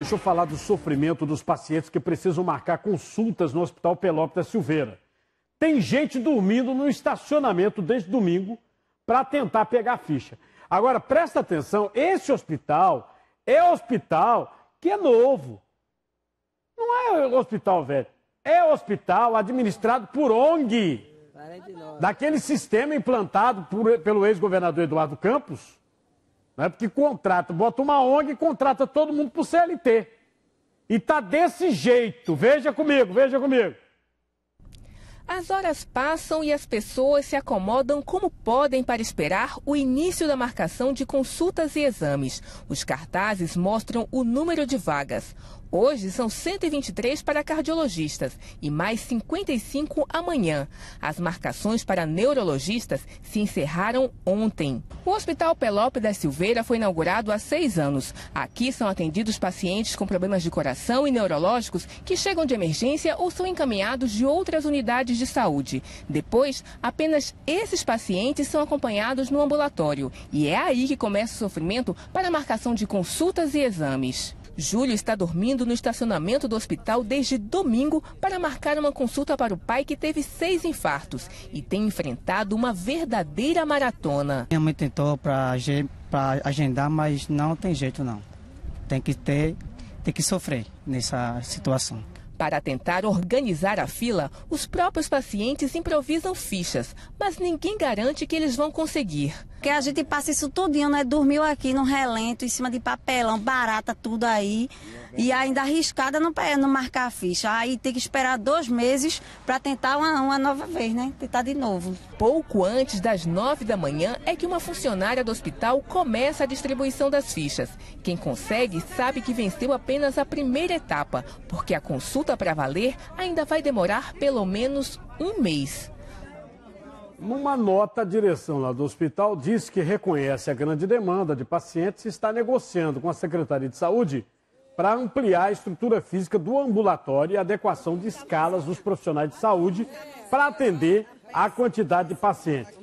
Deixa eu falar do sofrimento dos pacientes que precisam marcar consultas no Hospital Pelópita Silveira. Tem gente dormindo no estacionamento desde domingo para tentar pegar a ficha. Agora, presta atenção, esse hospital é hospital que é novo. Não é hospital velho, é hospital administrado por ONG. Daquele sistema implantado por, pelo ex-governador Eduardo Campos, né? Porque contrata, bota uma ONG e contrata todo mundo para o CLT. E tá desse jeito. Veja comigo, veja comigo. As horas passam e as pessoas se acomodam como podem para esperar o início da marcação de consultas e exames. Os cartazes mostram o número de vagas. Hoje são 123 para cardiologistas e mais 55 amanhã. As marcações para neurologistas se encerraram ontem. O Hospital Pelópe da Silveira foi inaugurado há seis anos. Aqui são atendidos pacientes com problemas de coração e neurológicos que chegam de emergência ou são encaminhados de outras unidades de saúde. Depois, apenas esses pacientes são acompanhados no ambulatório. E é aí que começa o sofrimento para a marcação de consultas e exames. Júlio está dormindo no estacionamento do hospital desde domingo para marcar uma consulta para o pai que teve seis infartos e tem enfrentado uma verdadeira maratona. Minha mãe tentou para agendar, mas não tem jeito não. Tem que ter, tem que sofrer nessa situação. Para tentar organizar a fila, os próprios pacientes improvisam fichas, mas ninguém garante que eles vão conseguir. Porque a gente passa isso todinho, né? Dormiu aqui no relento, em cima de papelão, barata tudo aí. E ainda arriscada não, não marcar a ficha. Aí tem que esperar dois meses para tentar uma, uma nova vez, né? Tentar de novo. Pouco antes das nove da manhã é que uma funcionária do hospital começa a distribuição das fichas. Quem consegue sabe que venceu apenas a primeira etapa, porque a consulta multa para valer ainda vai demorar pelo menos um mês. Numa nota, a direção lá do hospital diz que reconhece a grande demanda de pacientes e está negociando com a Secretaria de Saúde para ampliar a estrutura física do ambulatório e adequação de escalas dos profissionais de saúde para atender a quantidade de pacientes.